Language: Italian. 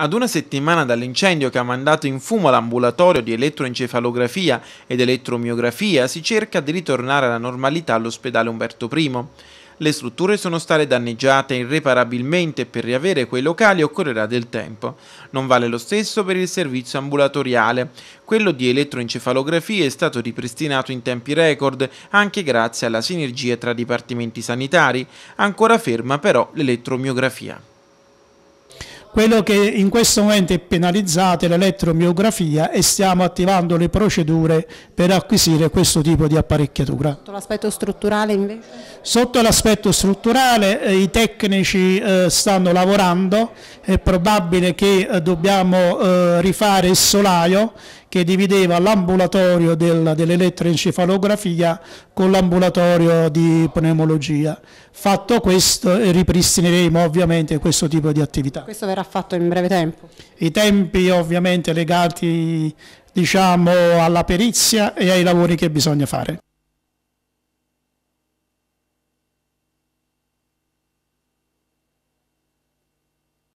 Ad una settimana dall'incendio che ha mandato in fumo l'ambulatorio di elettroencefalografia ed elettromiografia, si cerca di ritornare alla normalità all'ospedale Umberto I. Le strutture sono state danneggiate irreparabilmente e per riavere quei locali occorrerà del tempo. Non vale lo stesso per il servizio ambulatoriale. Quello di elettroencefalografia è stato ripristinato in tempi record, anche grazie alla sinergia tra dipartimenti sanitari. Ancora ferma però l'elettromiografia. Quello che in questo momento è penalizzato è l'elettromiografia e stiamo attivando le procedure per acquisire questo tipo di apparecchiatura. Sotto l'aspetto strutturale invece? Sotto l'aspetto strutturale eh, i tecnici eh, stanno lavorando, è probabile che eh, dobbiamo eh, rifare il solaio che divideva l'ambulatorio del, dell'elettroencefalografia con l'ambulatorio di pneumologia. Fatto questo ripristineremo ovviamente questo tipo di attività. Questo verrà fatto in breve tempo? I tempi ovviamente legati diciamo, alla perizia e ai lavori che bisogna fare.